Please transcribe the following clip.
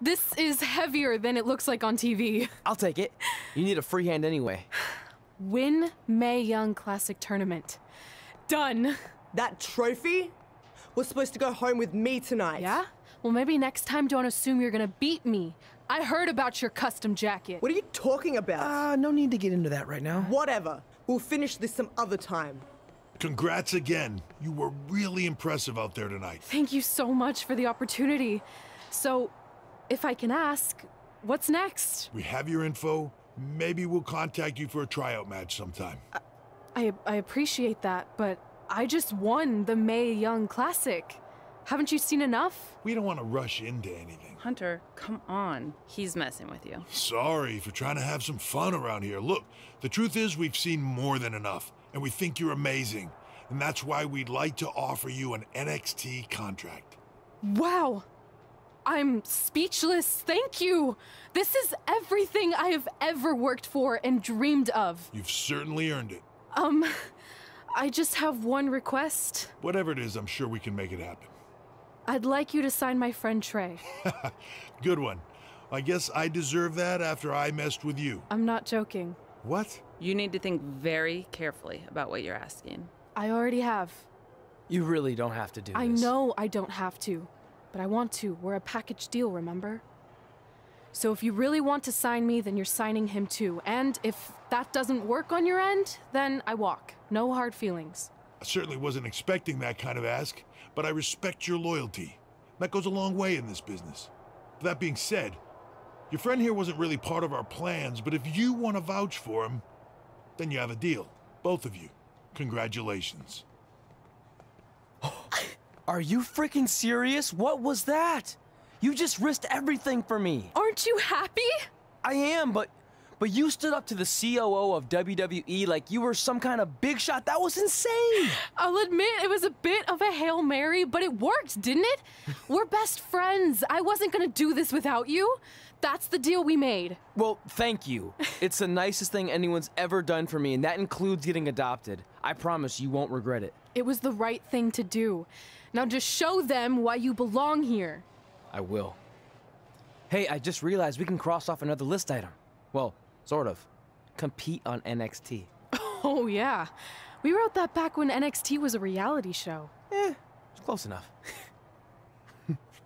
This is heavier than it looks like on TV. I'll take it. You need a free hand anyway. Win May Young Classic Tournament. Done. That trophy was supposed to go home with me tonight. Yeah? Well, maybe next time don't assume you're gonna beat me. I heard about your custom jacket. What are you talking about? Ah, uh, no need to get into that right now. Whatever. We'll finish this some other time. Congrats again. You were really impressive out there tonight. Thank you so much for the opportunity. So, if I can ask, what's next? We have your info. Maybe we'll contact you for a tryout match sometime. I, I, I appreciate that, but I just won the May Young Classic. Haven't you seen enough? We don't want to rush into anything. Hunter, come on. He's messing with you. Sorry for trying to have some fun around here. Look, the truth is we've seen more than enough, and we think you're amazing. And that's why we'd like to offer you an NXT contract. Wow, I'm speechless. Thank you. This is everything I have ever worked for and dreamed of. You've certainly earned it. Um, I just have one request. Whatever it is, I'm sure we can make it happen. I'd like you to sign my friend Trey. Good one. I guess I deserve that after I messed with you. I'm not joking. What? You need to think very carefully about what you're asking. I already have. You really don't have to do I this. I know I don't have to. But I want to. We're a package deal, remember? So if you really want to sign me, then you're signing him too. And if that doesn't work on your end, then I walk. No hard feelings. I certainly wasn't expecting that kind of ask, but I respect your loyalty. That goes a long way in this business. That being said, your friend here wasn't really part of our plans, but if you want to vouch for him, then you have a deal. Both of you. Congratulations. Are you freaking serious? What was that? You just risked everything for me. Aren't you happy? I am, but but you stood up to the COO of WWE like you were some kind of big shot. That was insane. I'll admit it was a bit of a Hail Mary, but it worked, didn't it? we're best friends. I wasn't going to do this without you. That's the deal we made. Well, thank you. It's the nicest thing anyone's ever done for me, and that includes getting adopted. I promise you won't regret it. It was the right thing to do. Now just show them why you belong here. I will. Hey, I just realized we can cross off another list item. Well, sort of, compete on NXT. Oh, yeah. We wrote that back when NXT was a reality show. Eh, it's close enough.